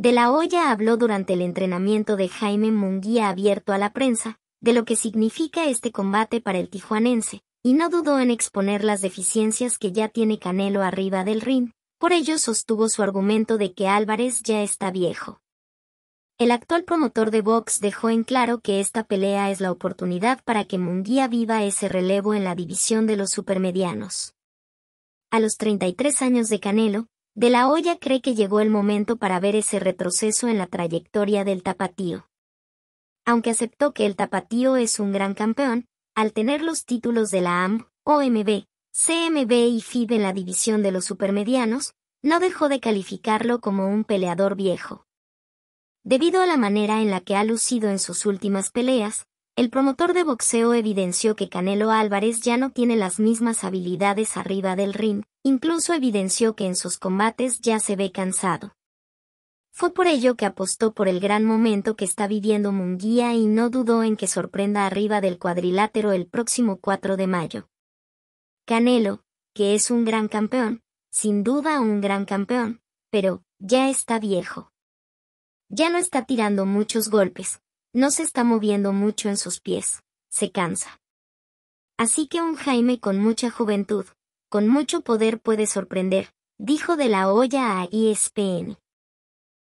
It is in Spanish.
De la olla habló durante el entrenamiento de Jaime Munguía abierto a la prensa, de lo que significa este combate para el tijuanense, y no dudó en exponer las deficiencias que ya tiene Canelo arriba del ring, por ello sostuvo su argumento de que Álvarez ya está viejo. El actual promotor de box dejó en claro que esta pelea es la oportunidad para que Munguía viva ese relevo en la división de los supermedianos. A los 33 años de Canelo, de la Hoya cree que llegó el momento para ver ese retroceso en la trayectoria del tapatío. Aunque aceptó que el tapatío es un gran campeón, al tener los títulos de la AM, OMB, CMB y FIB e en la división de los supermedianos, no dejó de calificarlo como un peleador viejo. Debido a la manera en la que ha lucido en sus últimas peleas, el promotor de boxeo evidenció que Canelo Álvarez ya no tiene las mismas habilidades arriba del ring, incluso evidenció que en sus combates ya se ve cansado. Fue por ello que apostó por el gran momento que está viviendo Munguía y no dudó en que sorprenda arriba del cuadrilátero el próximo 4 de mayo. Canelo, que es un gran campeón, sin duda un gran campeón, pero, ya está viejo. Ya no está tirando muchos golpes, no se está moviendo mucho en sus pies, se cansa. Así que un Jaime con mucha juventud, con mucho poder puede sorprender, dijo de la olla a ESPN.